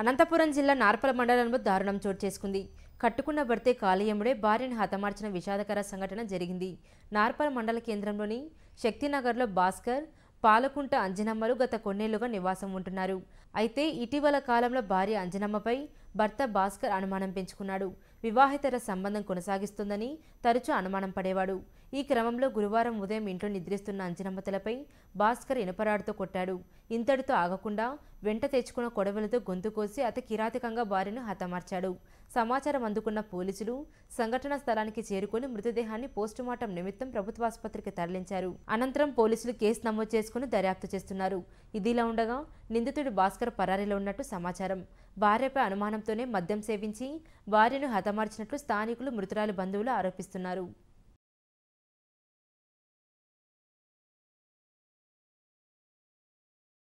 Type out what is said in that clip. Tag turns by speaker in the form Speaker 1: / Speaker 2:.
Speaker 1: అనంతపురం జిల్లా నార్పల మండలంలో దారుణం చోటు చేసుకుంది కట్టుకున్న భర్తే కాలేయముడే భార్యను హతమార్చిన విషాదకర సంఘటన జరిగింది నార్పల మండల కేంద్రంలోని శక్తినగర్లో భాస్కర్ పాలకుంట అంజనమ్మలు గత కొన్నేళ్లుగా నివాసం ఉంటున్నారు అయితే ఇటీవల కాలంలో భార్య అంజనమ్మపై భర్త భాస్కర్ అనుమానం పెంచుకున్నాడు వివాహేతర సంబంధం కొనసాగిస్తుందని తరచూ అనుమానం పడేవాడు ఈ క్రమంలో గురువారం ఉదయం ఇంట్లో నిద్రిస్తున్న అంజనమ్మతలపై భాస్కర్ ఇనపరాడుతో కొట్టాడు ఇంతటితో ఆగకుండా వెంట తెచ్చుకున్న కొడవలతో గొంతు కోసి అతి కిరాతకంగా భార్యను హతమార్చాడు సమాచారం అందుకున్న పోలీసులు సంఘటన స్థలానికి చేరుకుని మృతదేహాన్ని పోస్టుమార్టం నిమిత్తం ప్రభుత్వాసుపత్రికి తరలించారు అనంతరం పోలీసులు కేసు నమోదు చేసుకుని దర్యాప్తు చేస్తున్నారు ఇదిలా ఉండగా నిందితుడు భాస్కర్ పరారీలో ఉన్నట్టు సమాచారం భార్యపై అనుమానంతోనే మద్యం సేవించి భార్యను హతమార్చినట్లు స్థానికులు మృతురాలి బంధువులు ఆరోపిస్తున్నారు